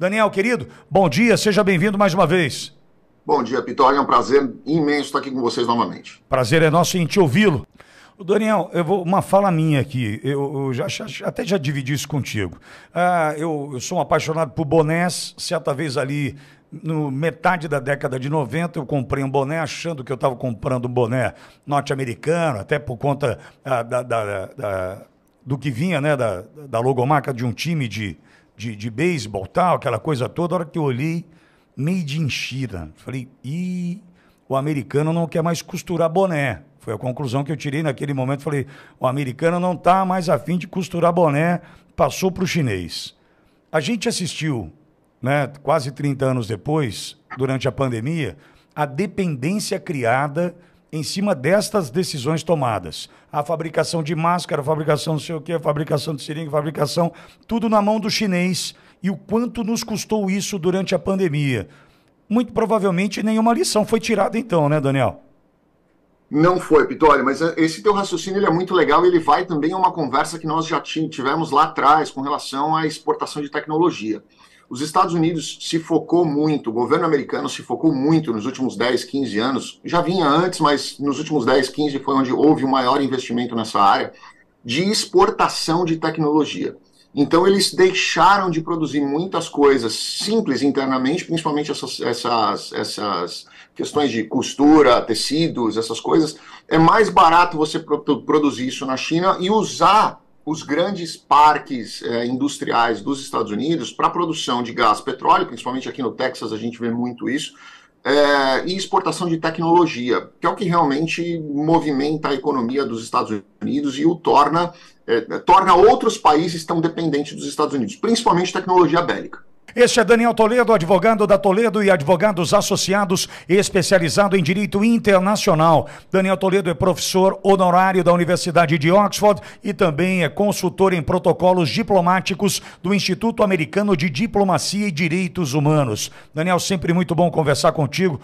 Daniel, querido, bom dia, seja bem-vindo mais uma vez. Bom dia, Pitório, É um prazer imenso estar aqui com vocês novamente. Prazer é nosso em te ouvi-lo. Daniel, eu vou, uma fala minha aqui, eu, eu já, já, até já dividi isso contigo. Ah, eu, eu, sou um apaixonado por bonés, certa vez ali, no metade da década de 90, eu comprei um boné achando que eu estava comprando um boné norte-americano, até por conta ah, da, da, da, do que vinha né, da, da logomarca de um time de, de, de beisebol, tal, aquela coisa toda. A hora que eu olhei, made in China. Falei, e o americano não quer mais costurar boné. Foi a conclusão que eu tirei naquele momento. Falei, o americano não está mais afim de costurar boné, passou para o chinês. A gente assistiu, né, quase 30 anos depois, durante a pandemia, a dependência criada em cima destas decisões tomadas. A fabricação de máscara, a fabricação não sei o quê, a fabricação de seringa, a fabricação, tudo na mão do chinês. E o quanto nos custou isso durante a pandemia? Muito provavelmente nenhuma lição foi tirada então, né, Daniel? Não foi, Pitório, mas eh, esse teu raciocínio ele é muito legal e ele vai também a uma conversa que nós já tivemos lá atrás com relação à exportação de tecnologia. Os Estados Unidos se focou muito, o governo americano se focou muito nos últimos 10, 15 anos, já vinha antes, mas nos últimos 10, 15 foi onde houve o maior investimento nessa área, de exportação de tecnologia. Então eles deixaram de produzir muitas coisas simples internamente, principalmente essas, essas, essas questões de costura, tecidos, essas coisas. É mais barato você produzir isso na China e usar os grandes parques é, industriais dos Estados Unidos para produção de gás petróleo, principalmente aqui no Texas a gente vê muito isso, é, e exportação de tecnologia, que é o que realmente movimenta a economia dos Estados Unidos e o torna, é, torna outros países tão dependentes dos Estados Unidos, principalmente tecnologia bélica. Este é Daniel Toledo, advogado da Toledo e advogados associados, especializado em direito internacional. Daniel Toledo é professor honorário da Universidade de Oxford e também é consultor em protocolos diplomáticos do Instituto Americano de Diplomacia e Direitos Humanos. Daniel, sempre muito bom conversar contigo.